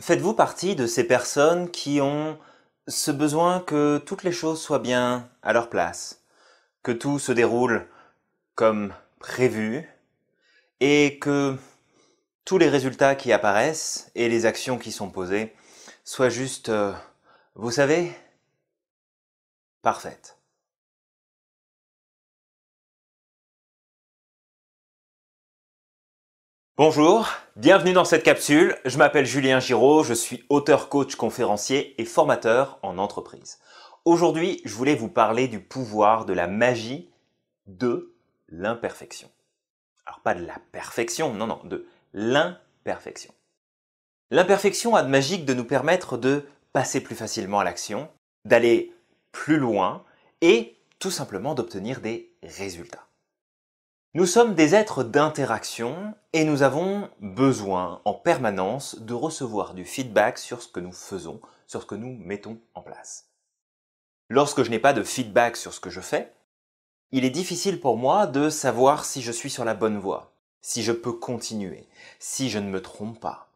Faites-vous partie de ces personnes qui ont ce besoin que toutes les choses soient bien à leur place, que tout se déroule comme prévu, et que tous les résultats qui apparaissent et les actions qui sont posées soient juste, euh, vous savez, parfaites. Bonjour, bienvenue dans cette capsule. Je m'appelle Julien Giraud, je suis auteur, coach, conférencier et formateur en entreprise. Aujourd'hui, je voulais vous parler du pouvoir, de la magie, de l'imperfection. Alors pas de la perfection, non, non, de l'imperfection. L'imperfection a de magique de nous permettre de passer plus facilement à l'action, d'aller plus loin et tout simplement d'obtenir des résultats. Nous sommes des êtres d'interaction et nous avons besoin en permanence de recevoir du feedback sur ce que nous faisons, sur ce que nous mettons en place. Lorsque je n'ai pas de feedback sur ce que je fais, il est difficile pour moi de savoir si je suis sur la bonne voie, si je peux continuer, si je ne me trompe pas.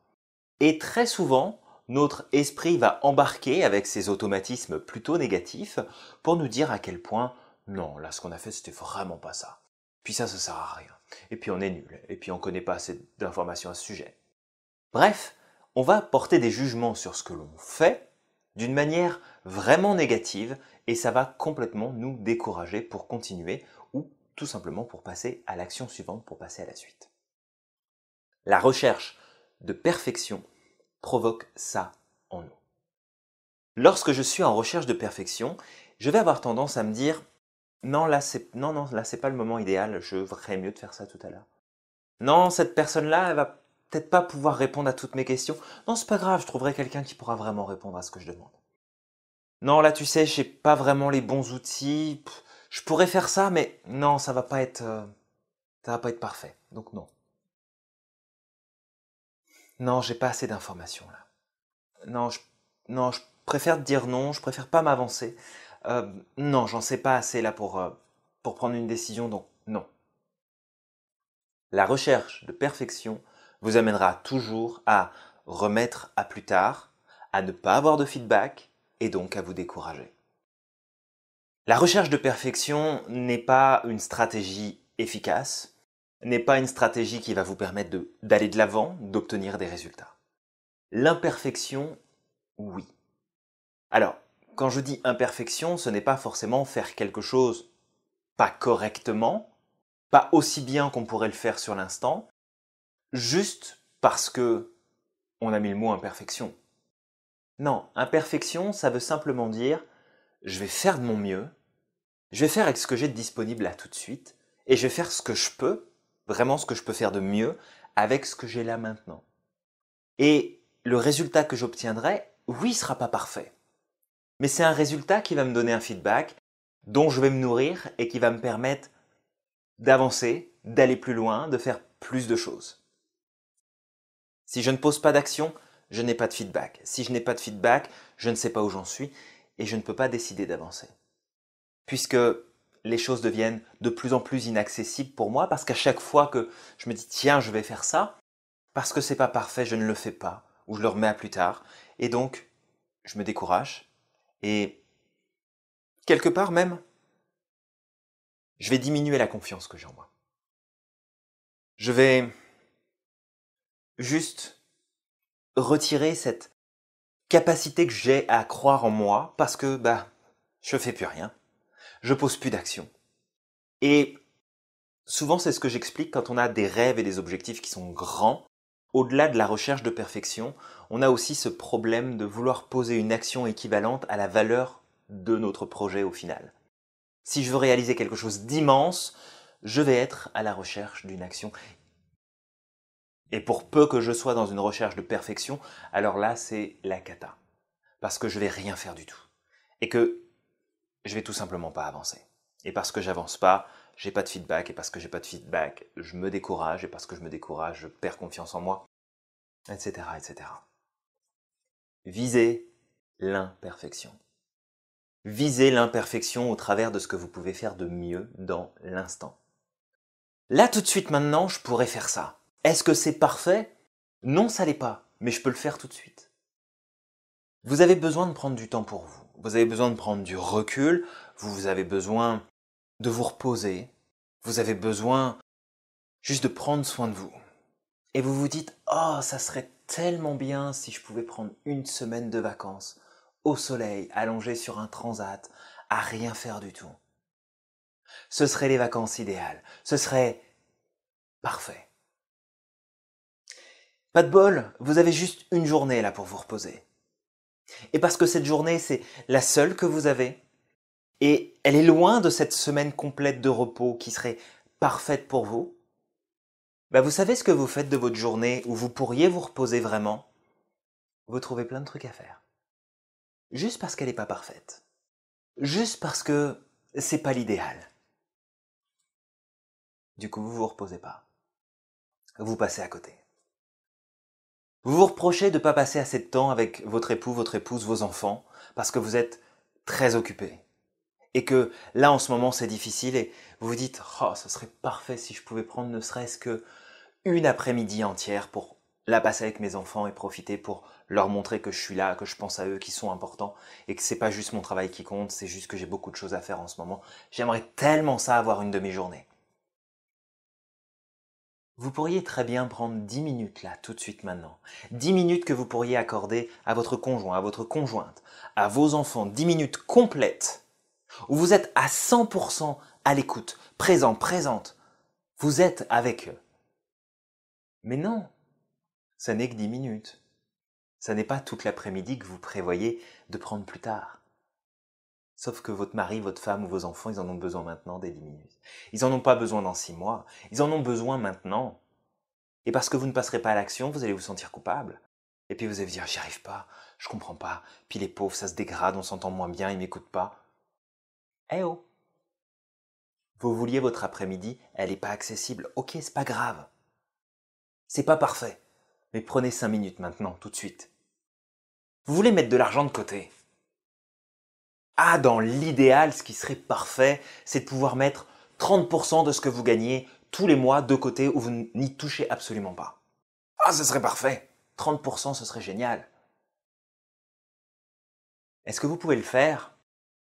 Et très souvent, notre esprit va embarquer avec ces automatismes plutôt négatifs pour nous dire à quel point non, là ce qu'on a fait c'était vraiment pas ça. Puis ça, ça sert à rien. Et puis on est nul. Et puis on ne connaît pas assez d'informations à ce sujet. Bref, on va porter des jugements sur ce que l'on fait d'une manière vraiment négative et ça va complètement nous décourager pour continuer ou tout simplement pour passer à l'action suivante, pour passer à la suite. La recherche de perfection provoque ça en nous. Lorsque je suis en recherche de perfection, je vais avoir tendance à me dire non, là, c'est non, non, pas le moment idéal. Je voudrais mieux de faire ça tout à l'heure. Non, cette personne-là, elle va peut-être pas pouvoir répondre à toutes mes questions. Non, c'est pas grave. Je trouverai quelqu'un qui pourra vraiment répondre à ce que je demande. Non, là, tu sais, j'ai pas vraiment les bons outils. je pourrais faire ça, mais non, ça va pas être, euh, ça va pas être parfait. Donc non. Non, j'ai pas assez d'informations là. Non, je, non, je préfère dire non. Je préfère pas m'avancer. Euh, non, j'en sais pas assez là pour, euh, pour prendre une décision, donc non. La recherche de perfection vous amènera toujours à remettre à plus tard, à ne pas avoir de feedback et donc à vous décourager. La recherche de perfection n'est pas une stratégie efficace, n'est pas une stratégie qui va vous permettre d'aller de l'avant, d'obtenir des résultats. L'imperfection, oui. Alors, quand je dis imperfection, ce n'est pas forcément faire quelque chose pas correctement, pas aussi bien qu'on pourrait le faire sur l'instant, juste parce que on a mis le mot imperfection. Non, imperfection, ça veut simplement dire je vais faire de mon mieux, je vais faire avec ce que j'ai de disponible là tout de suite, et je vais faire ce que je peux, vraiment ce que je peux faire de mieux, avec ce que j'ai là maintenant. Et le résultat que j'obtiendrai, oui, sera pas parfait mais c'est un résultat qui va me donner un feedback dont je vais me nourrir et qui va me permettre d'avancer, d'aller plus loin, de faire plus de choses. Si je ne pose pas d'action, je n'ai pas de feedback. Si je n'ai pas de feedback, je ne sais pas où j'en suis et je ne peux pas décider d'avancer. Puisque les choses deviennent de plus en plus inaccessibles pour moi parce qu'à chaque fois que je me dis tiens, je vais faire ça, parce que c'est pas parfait, je ne le fais pas ou je le remets à plus tard et donc je me décourage et quelque part même, je vais diminuer la confiance que j'ai en moi. Je vais juste retirer cette capacité que j'ai à croire en moi parce que bah je fais plus rien, je pose plus d'action. Et souvent c'est ce que j'explique quand on a des rêves et des objectifs qui sont grands, au-delà de la recherche de perfection, on a aussi ce problème de vouloir poser une action équivalente à la valeur de notre projet au final. Si je veux réaliser quelque chose d'immense, je vais être à la recherche d'une action. Et pour peu que je sois dans une recherche de perfection, alors là, c'est la cata. Parce que je vais rien faire du tout. Et que je vais tout simplement pas avancer. Et parce que j'avance pas, j'ai pas de feedback et parce que j'ai pas de feedback, je me décourage et parce que je me décourage, je perds confiance en moi, etc., etc. Visez l'imperfection. Visez l'imperfection au travers de ce que vous pouvez faire de mieux dans l'instant. Là tout de suite maintenant, je pourrais faire ça. Est-ce que c'est parfait Non, ça l'est pas, mais je peux le faire tout de suite. Vous avez besoin de prendre du temps pour vous. Vous avez besoin de prendre du recul. Vous avez besoin de vous reposer, vous avez besoin juste de prendre soin de vous. Et vous vous dites, oh, ça serait tellement bien si je pouvais prendre une semaine de vacances, au soleil, allongé sur un transat, à rien faire du tout. Ce serait les vacances idéales, ce serait parfait. Pas de bol, vous avez juste une journée là pour vous reposer. Et parce que cette journée, c'est la seule que vous avez, et elle est loin de cette semaine complète de repos qui serait parfaite pour vous. Bah vous savez ce que vous faites de votre journée où vous pourriez vous reposer vraiment Vous trouvez plein de trucs à faire. Juste parce qu'elle n'est pas parfaite. Juste parce que c'est pas l'idéal. Du coup, vous vous reposez pas. Vous passez à côté. Vous vous reprochez de ne pas passer assez de temps avec votre époux, votre épouse, vos enfants, parce que vous êtes très occupé et que là en ce moment c'est difficile et vous vous dites oh ce serait parfait si je pouvais prendre ne serait-ce que une après-midi entière pour la passer avec mes enfants et profiter pour leur montrer que je suis là, que je pense à eux, qu'ils sont importants et que c'est pas juste mon travail qui compte, c'est juste que j'ai beaucoup de choses à faire en ce moment. J'aimerais tellement ça avoir une demi-journée. Vous pourriez très bien prendre 10 minutes là, tout de suite maintenant. 10 minutes que vous pourriez accorder à votre conjoint, à votre conjointe, à vos enfants, 10 minutes complètes où vous êtes à 100% à l'écoute, présent, présente, vous êtes avec eux. Mais non, ça n'est que 10 minutes. Ça n'est pas toute l'après-midi que vous prévoyez de prendre plus tard. Sauf que votre mari, votre femme ou vos enfants, ils en ont besoin maintenant des 10 minutes. Ils n'en ont pas besoin dans 6 mois. Ils en ont besoin maintenant. Et parce que vous ne passerez pas à l'action, vous allez vous sentir coupable. Et puis vous allez vous dire, j'y arrive pas, je comprends pas. Puis les pauvres, ça se dégrade, on s'entend moins bien, ils m'écoutent pas. Eh oh Vous vouliez votre après-midi, elle n'est pas accessible. Ok, c'est pas grave. C'est pas parfait. Mais prenez 5 minutes maintenant, tout de suite. Vous voulez mettre de l'argent de côté. Ah, dans l'idéal, ce qui serait parfait, c'est de pouvoir mettre 30% de ce que vous gagnez tous les mois de côté où vous n'y touchez absolument pas. Ah, ce serait parfait 30%, ce serait génial. Est-ce que vous pouvez le faire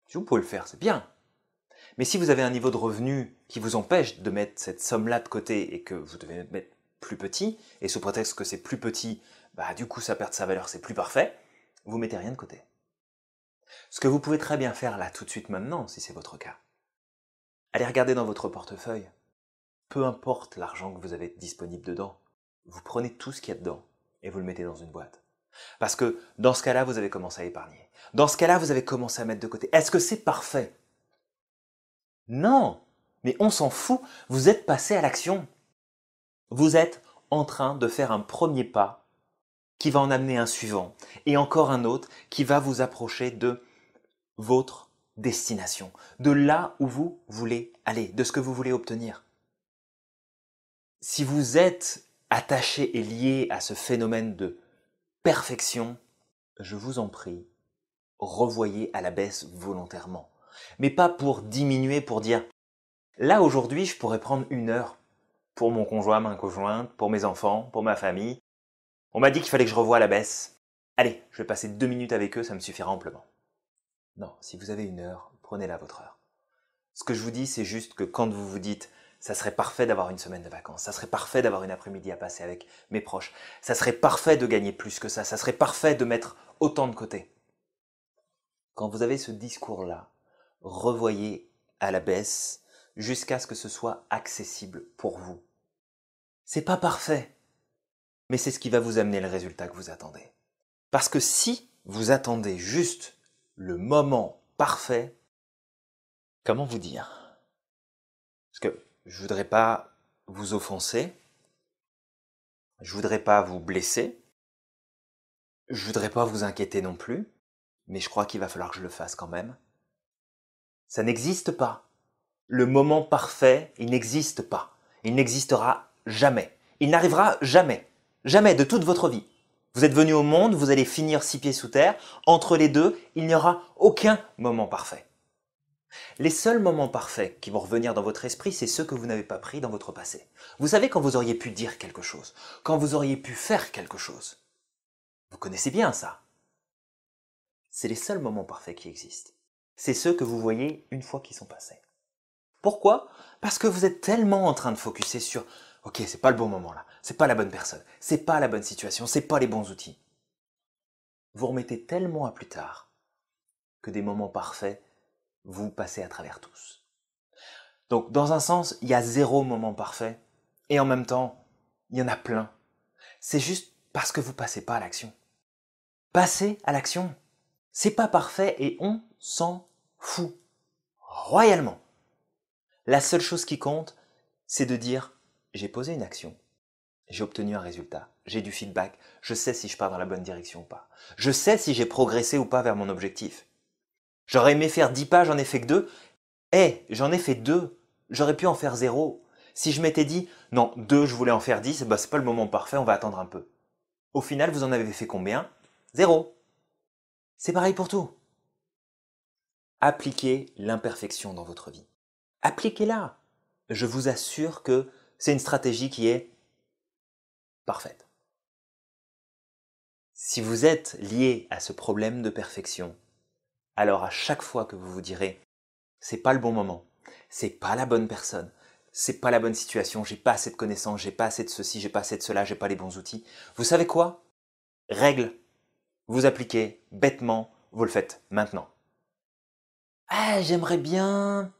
Si vous pouvez le faire, c'est bien. Mais si vous avez un niveau de revenu qui vous empêche de mettre cette somme-là de côté et que vous devez mettre plus petit, et sous prétexte que c'est plus petit, bah du coup ça perd sa valeur, c'est plus parfait, vous mettez rien de côté. Ce que vous pouvez très bien faire là tout de suite maintenant, si c'est votre cas, allez regarder dans votre portefeuille. Peu importe l'argent que vous avez disponible dedans, vous prenez tout ce qu'il y a dedans et vous le mettez dans une boîte. Parce que dans ce cas-là, vous avez commencé à épargner. Dans ce cas-là, vous avez commencé à mettre de côté. Est-ce que c'est parfait non, mais on s'en fout, vous êtes passé à l'action. Vous êtes en train de faire un premier pas qui va en amener un suivant, et encore un autre qui va vous approcher de votre destination, de là où vous voulez aller, de ce que vous voulez obtenir. Si vous êtes attaché et lié à ce phénomène de perfection, je vous en prie, revoyez à la baisse volontairement mais pas pour diminuer, pour dire là aujourd'hui je pourrais prendre une heure pour mon conjoint, ma conjointe, pour mes enfants, pour ma famille. On m'a dit qu'il fallait que je revoie la baisse. Allez, je vais passer deux minutes avec eux, ça me suffira amplement. Non, si vous avez une heure, prenez-la votre heure. Ce que je vous dis, c'est juste que quand vous vous dites ça serait parfait d'avoir une semaine de vacances, ça serait parfait d'avoir une après-midi à passer avec mes proches, ça serait parfait de gagner plus que ça, ça serait parfait de mettre autant de côté. Quand vous avez ce discours-là, revoyez à la baisse jusqu'à ce que ce soit accessible pour vous. C'est pas parfait, mais c'est ce qui va vous amener le résultat que vous attendez. Parce que si vous attendez juste le moment parfait, comment vous dire Parce que je voudrais pas vous offenser, je voudrais pas vous blesser, je voudrais pas vous inquiéter non plus, mais je crois qu'il va falloir que je le fasse quand même. Ça n'existe pas. Le moment parfait, il n'existe pas. Il n'existera jamais. Il n'arrivera jamais. Jamais de toute votre vie. Vous êtes venu au monde, vous allez finir six pieds sous terre. Entre les deux, il n'y aura aucun moment parfait. Les seuls moments parfaits qui vont revenir dans votre esprit, c'est ceux que vous n'avez pas pris dans votre passé. Vous savez quand vous auriez pu dire quelque chose, quand vous auriez pu faire quelque chose. Vous connaissez bien ça. C'est les seuls moments parfaits qui existent c'est ceux que vous voyez une fois qu'ils sont passés. Pourquoi Parce que vous êtes tellement en train de focuser sur « Ok, c'est pas le bon moment là, c'est pas la bonne personne, c'est pas la bonne situation, c'est pas les bons outils. » Vous remettez tellement à plus tard que des moments parfaits, vous passez à travers tous. Donc dans un sens, il y a zéro moment parfait, et en même temps, il y en a plein. C'est juste parce que vous passez pas à l'action. Passez à l'action. C'est pas parfait et on sent Fou, royalement. La seule chose qui compte, c'est de dire j'ai posé une action, j'ai obtenu un résultat, j'ai du feedback, je sais si je pars dans la bonne direction ou pas, je sais si j'ai progressé ou pas vers mon objectif. J'aurais aimé faire 10 pages, j'en ai fait que 2. Eh, j'en ai fait 2, j'aurais pu en faire zéro. Si je m'étais dit non, 2, je voulais en faire 10, bah, c'est pas le moment parfait, on va attendre un peu. Au final, vous en avez fait combien Zéro. C'est pareil pour tout appliquez l'imperfection dans votre vie. Appliquez-la. Je vous assure que c'est une stratégie qui est parfaite. Si vous êtes lié à ce problème de perfection, alors à chaque fois que vous vous direz c'est pas le bon moment, c'est pas la bonne personne, c'est pas la bonne situation, j'ai pas assez de connaissances, j'ai pas assez de ceci, j'ai pas assez de cela, j'ai pas les bons outils. Vous savez quoi Règle, vous appliquez bêtement, vous le faites maintenant. Eh, j'aimerais bien...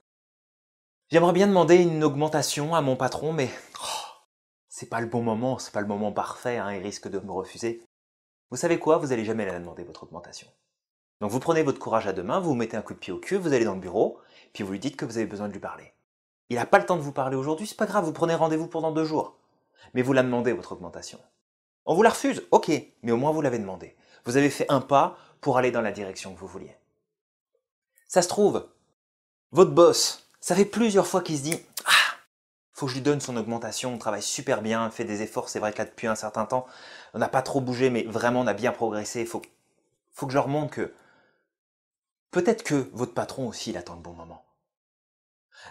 J'aimerais bien demander une augmentation à mon patron, mais oh, c'est pas le bon moment, c'est pas le moment parfait, hein, il risque de me refuser. Vous savez quoi Vous allez jamais la demander votre augmentation. Donc vous prenez votre courage à deux mains, vous, vous mettez un coup de pied au cul, vous allez dans le bureau, puis vous lui dites que vous avez besoin de lui parler. Il n'a pas le temps de vous parler aujourd'hui, c'est pas grave, vous prenez rendez-vous pendant deux jours. Mais vous la demandez, votre augmentation. On vous la refuse, ok, mais au moins vous l'avez demandé. Vous avez fait un pas pour aller dans la direction que vous vouliez. Ça se trouve, votre boss, ça fait plusieurs fois qu'il se dit « Ah, faut que je lui donne son augmentation, on travaille super bien, fait des efforts, c'est vrai que là depuis un certain temps, on n'a pas trop bougé, mais vraiment on a bien progressé, faut, faut que je leur montre que peut-être que votre patron aussi il attend le bon moment.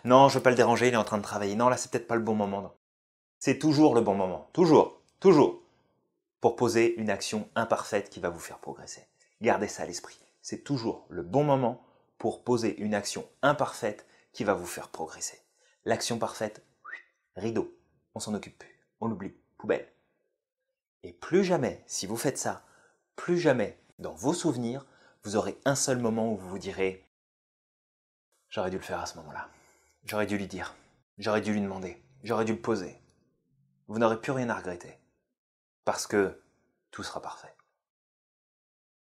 Non, je veux pas le déranger, il est en train de travailler, non là c'est peut-être pas le bon moment. C'est toujours le bon moment, toujours, toujours, pour poser une action imparfaite qui va vous faire progresser. Gardez ça à l'esprit, c'est toujours le bon moment pour poser une action imparfaite qui va vous faire progresser. L'action parfaite, rideau, on s'en occupe plus, on l'oublie, poubelle. Et plus jamais, si vous faites ça, plus jamais, dans vos souvenirs, vous aurez un seul moment où vous vous direz J'aurais dû le faire à ce moment-là. J'aurais dû lui dire. J'aurais dû lui demander. J'aurais dû le poser. Vous n'aurez plus rien à regretter. Parce que tout sera parfait.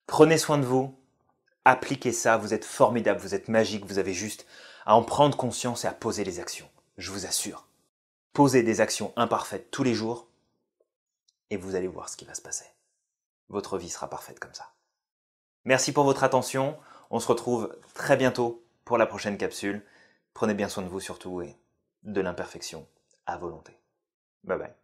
Prenez soin de vous, Appliquez ça, vous êtes formidable, vous êtes magique, vous avez juste à en prendre conscience et à poser les actions. Je vous assure. Posez des actions imparfaites tous les jours et vous allez voir ce qui va se passer. Votre vie sera parfaite comme ça. Merci pour votre attention. On se retrouve très bientôt pour la prochaine capsule. Prenez bien soin de vous surtout et de l'imperfection à volonté. Bye bye.